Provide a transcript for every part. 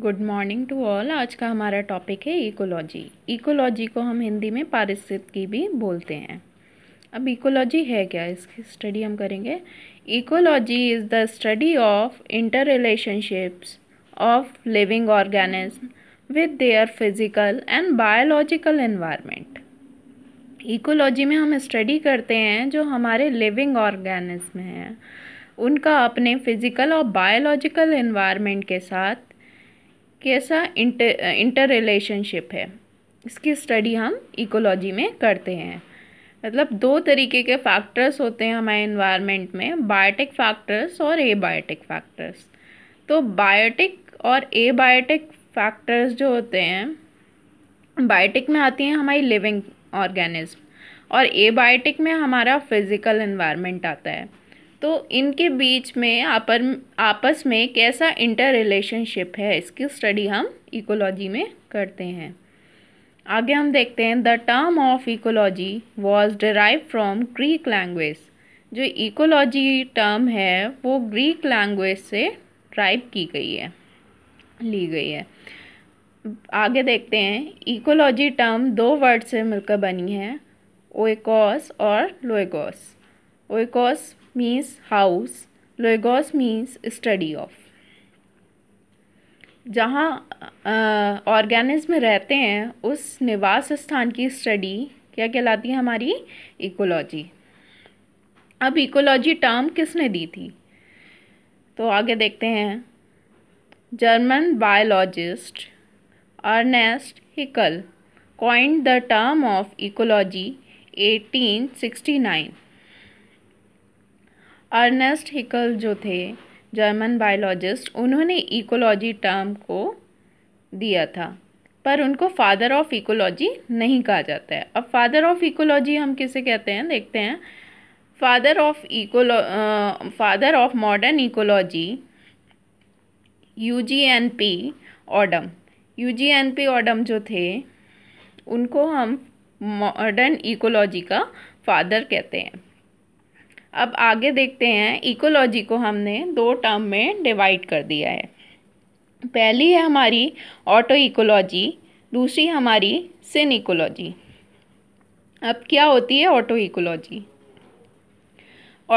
Good morning to all आज का हमारा टॉपिक है इकोलॉजी इकोलॉजी को हम हिंदी में पारिस्थितिकी भी बोलते हैं अब इकोलॉजी है क्या इसकी स्टडी हम करेंगे ecology is the study of inter relationships of living organism with their physical and biological environment ecology में हम स्टडी करते हैं जो हमारे लिविंग ऑर्गेनिज्म हैं उनका अपने फिजिकल और बायोलॉजिकल एनवायरनमेंट के साथ कैसा इंटर इंटर रिलेशनशिप है इसकी स्टडी हम इकोलॉजी में करते हैं मतलब दो तरीके के फैक्टर्स होते हैं हमारे इन्वायरमेंट में बायोटिक फैक्टर्स और ए बायोटिक फैक्टर्स तो बायोटिक और ए बायोटिक फैक्टर्स जो होते हैं बायोटिक में आती हैं हमारी लिविंग ऑर्गेनिज्म और ए बायोटिक में हमारा फिज़िकल इन्वायरमेंट आता है तो इनके बीच में आपर आपस में कैसा इंटर रिलेशनशिप है इसकी स्टडी हम इकोलॉजी में करते हैं आगे हम देखते हैं the term of ecology was derive from Greek language जो इकोलॉजी टर्म है वो ग्रीक लैंग्वेज से ड्राइव की गई है ली गई है आगे देखते हैं इकोलॉजी टर्म दो वर्ड से मिलकर बनी है ओएकॉस और लोएकॉस ओएकॉस means house, logos means study of. जहाँ ऑर्गेनिज्म रहते हैं उस निवास स्थान की स्टडी क्या कहलाती है हमारी इकोलॉजी अब इकोलॉजी टर्म किसने दी थी तो आगे देखते हैं German biologist Ernest Haeckel coined the term of ecology 1869 Ernest Haeckel जो थे जर्मन बायोलॉजिस्ट उन्होंने इकोलॉजी टर्म को दिया था पर उनको फादर ऑफ इकोलॉजी नहीं कहा जाता है अब फादर ऑफ इकोलॉजी हम किसे कहते हैं देखते हैं father of ecology father of modern ecology Eugene P Odum Eugene P Odum जो थे उनको हम मॉडर्न इकोलॉजी का फादर कहते हैं अब आगे देखते हैं इकोलॉजी को हमने दो टर्म में डिवाइड कर दिया है पहली है हमारी ऑटो इकोलॉजी दूसरी हमारी सिन इकोलॉजी अब क्या होती है auto ecology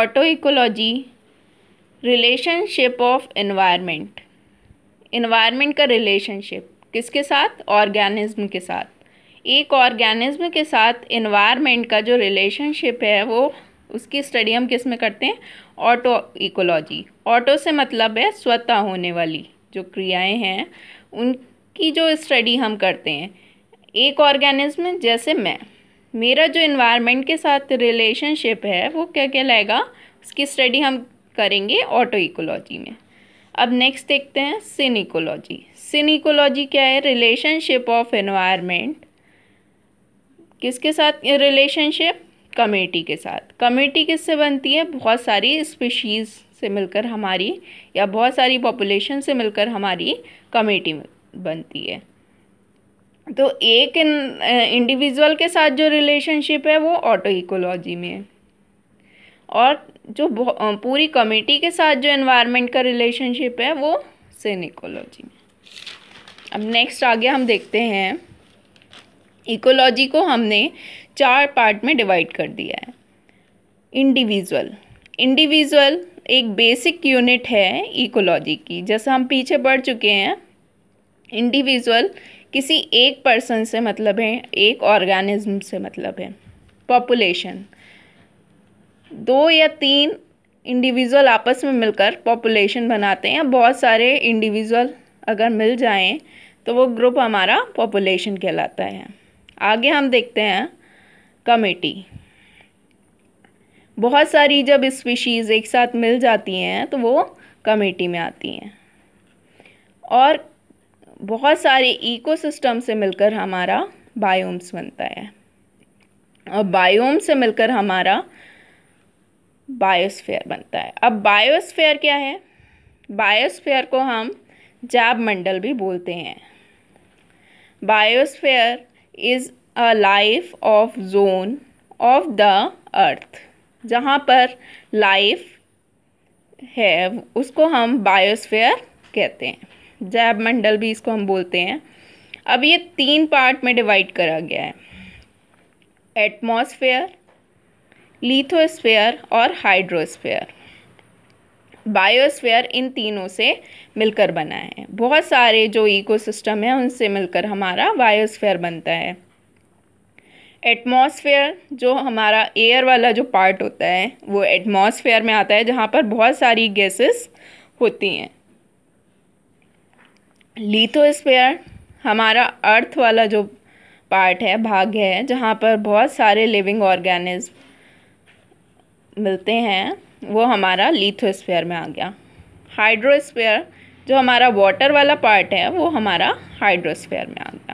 auto ecology relationship of environment environment का रिलेशनशिप किसके साथ ऑर्गेनिज्म के साथ एक ऑर्गेनिज्म के साथ इन्वायरमेंट का जो रिलेशनशिप है वो उसकी स्टडी हम किस में करते हैं ऑटो इकोलॉजी ऑटो से मतलब है स्वतः होने वाली जो क्रियाएं हैं उनकी जो स्टडी हम करते हैं एक ऑर्गेनिज्म जैसे मैं मेरा जो इन्वायरमेंट के साथ रिलेशनशिप है वो क्या कहलाएगा उसकी स्टडी हम करेंगे ऑटो इकोलॉजी में अब नेक्स्ट देखते हैं सिन इकोलॉजी सिन इकोलॉजी क्या है रिलेशनशिप ऑफ इन्वायरमेंट किसके साथ रिलेशनशिप कमेटी के साथ कमेटी किससे बनती है बहुत सारी स्पीशीज़ से मिलकर हमारी या बहुत सारी पॉपुलेशन से मिलकर हमारी कमेटी बनती है तो एक इंडिविजुअल के साथ जो रिलेशनशिप है वो ऑटो इकोलॉजी में है और जो पूरी कमेटी के साथ जो एनवायरनमेंट का रिलेशनशिप है वो सेनिकोलॉजी में अब नेक्स्ट आगे हम देखते हैं इकोलॉजी को हमने चार पार्ट में डिवाइड कर दिया है इंडिविजुअल इंडिविजुअल एक बेसिक यूनिट है इकोलॉजी की जैसा हम पीछे पढ़ चुके हैं इंडिविजुअल किसी एक पर्सन से मतलब है एक ऑर्गेनिज्म से मतलब है पॉपुलेशन दो या तीन इंडिविजुअल आपस में मिलकर पॉपुलेशन बनाते हैं बहुत सारे इंडिविजुअल अगर मिल जाएं तो वो ग्रुप हमारा पॉपुलेशन कहलाता है आगे हम देखते हैं कमेटी बहुत सारी जब स्पीशीज़ एक साथ मिल जाती हैं तो वो कमेटी में आती हैं और बहुत सारे इकोसिस्टम से मिलकर हमारा बायोम्स बनता है और बायोम से मिलकर हमारा बायोस्फेयर बनता है अब बायोस्फेयर क्या है बायोस्फेयर को हम जाब मंडल भी बोलते हैं biosphere is a life of zone of the earth जहाँ पर लाइफ है उसको हम बायोस्फेयर कहते हैं जैब मंडल भी इसको हम बोलते हैं अब ये तीन पार्ट में डिवाइड करा गया है एटमॉस्फेयर लिथोस्फेयर और हाइड्रोस्फेयर बायोस्फेयर इन तीनों से मिलकर बना है बहुत सारे जो इकोसिस्टम है उनसे मिलकर हमारा बायोस्फेयर बनता है एटमॉस्फेयर जो हमारा एयर वाला जो पार्ट होता है वो एटमॉस्फेयर में आता है जहाँ पर बहुत सारी गैसेस होती हैं लीथोस्फेयर हमारा अर्थ वाला जो पार्ट है भाग है जहाँ पर बहुत सारे लिविंग ऑर्गेनिज्म मिलते हैं वो हमारा लिथोस्फेयर में आ गया हाइड्रोस्फेयर जो हमारा वाटर वाला पार्ट है वो हमारा हाइड्रोस्फेयर में आ गया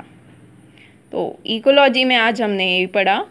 तो इकोलॉजी में आज हमने यही पढ़ा